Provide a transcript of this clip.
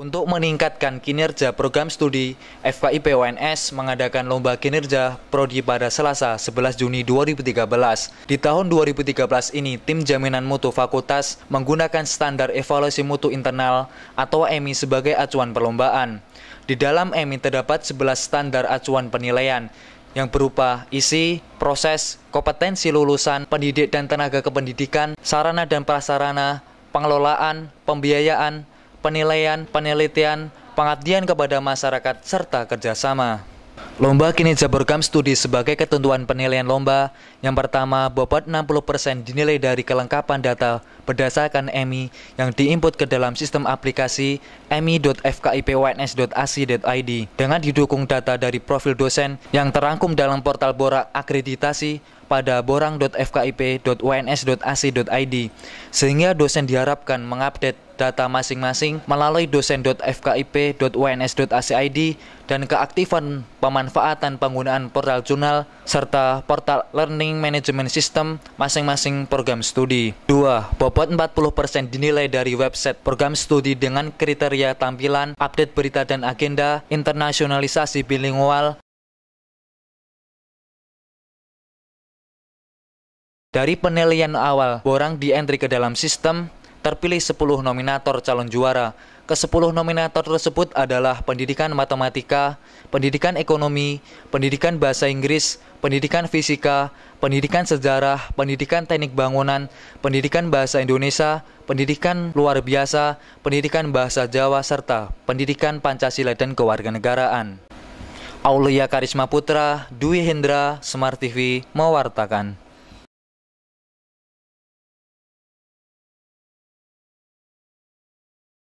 Untuk meningkatkan kinerja program studi, FKIP UNS mengadakan lomba kinerja prodi pada Selasa 11 Juni 2013. Di tahun 2013 ini, tim jaminan mutu fakultas menggunakan standar evaluasi mutu internal atau EMI sebagai acuan perlombaan. Di dalam EMI terdapat 11 standar acuan penilaian, yang berupa isi, proses, kompetensi lulusan, pendidik dan tenaga kependidikan, sarana dan prasarana, pengelolaan, pembiayaan, penilaian, penelitian, pengabdian kepada masyarakat, serta kerjasama. Lomba kini bergam studi sebagai ketentuan penilaian lomba. Yang pertama, bobot 60% dinilai dari kelengkapan data berdasarkan EMI yang diinput ke dalam sistem aplikasi emi.fkipwns.ac.id dengan didukung data dari profil dosen yang terangkum dalam portal borak akreditasi pada borang.fkip.uns.ac.id sehingga dosen diharapkan mengupdate data masing-masing melalui dosen.fkip.uns.ac.id dan keaktifan pemanfaatan penggunaan portal jurnal serta portal learning management system masing-masing program studi. 2. Bobot 40% dinilai dari website program studi dengan kriteria tampilan, update berita dan agenda, internasionalisasi bilingual, Dari penilaian awal, Borang entry ke dalam sistem, terpilih 10 nominator calon juara. Ke-10 nominator tersebut adalah pendidikan matematika, pendidikan ekonomi, pendidikan bahasa Inggris, pendidikan fisika, pendidikan sejarah, pendidikan teknik bangunan, pendidikan bahasa Indonesia, pendidikan luar biasa, pendidikan bahasa Jawa, serta pendidikan Pancasila dan kewarganegaraan. Aulia Karisma Putra, Dwi Hendra, Smart TV, mewartakan.